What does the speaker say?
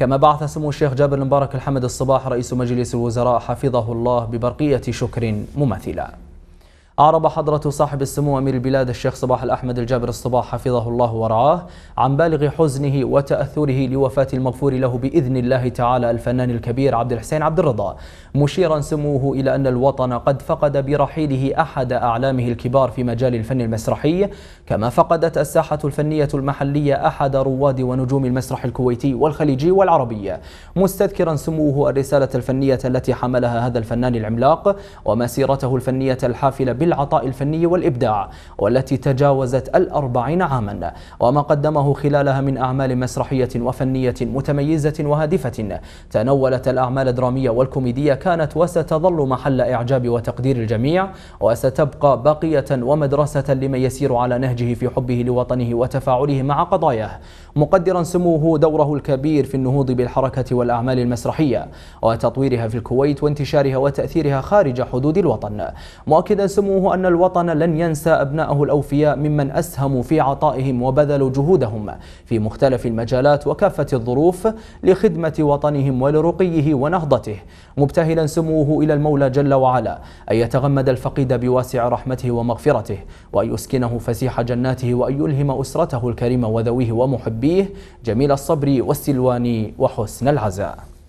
كما بعث سمو الشيخ جابر المبارك الحمد الصباح رئيس مجلس الوزراء حفظه الله ببرقية شكر مماثلة أعرب حضرة صاحب السمو أمير البلاد الشيخ صباح الأحمد الجابر الصباح حفظه الله ورعاه عن بالغ حزنه وتأثره لوفاة المغفور له بإذن الله تعالى الفنان الكبير عبد الحسين عبد الرضا مشيرا سموه إلى أن الوطن قد فقد برحيله أحد أعلامه الكبار في مجال الفن المسرحي كما فقدت الساحة الفنية المحلية أحد رواد ونجوم المسرح الكويتي والخليجي والعربي مستذكرا سموه الرسالة الفنية التي حملها هذا الفنان العملاق ومسيرته الفنية الحافلة بال العطاء الفني والإبداع والتي تجاوزت الأربعين عاما وما قدمه خلالها من أعمال مسرحية وفنية متميزة وهادفة تنولت الأعمال الدرامية والكوميدية كانت وستظل محل إعجاب وتقدير الجميع وستبقى باقية ومدرسة لمن يسير على نهجه في حبه لوطنه وتفاعله مع قضاياه مقدرا سموه دوره الكبير في النهوض بالحركة والأعمال المسرحية وتطويرها في الكويت وانتشارها وتأثيرها خارج حدود الوطن مؤكدا سموه يهمه أن الوطن لن ينسى أبنائه الأوفياء ممن أسهموا في عطائهم وبذلوا جهودهم في مختلف المجالات وكافة الظروف لخدمة وطنهم ولرقيه ونهضته مبتهلا سموه إلى المولى جل وعلا أن يتغمد الفقيد بواسع رحمته ومغفرته وأن يسكنه فسيح جناته وأن يلهم أسرته الكريمة وذويه ومحبيه جميل الصبر والسلوان وحسن العزاء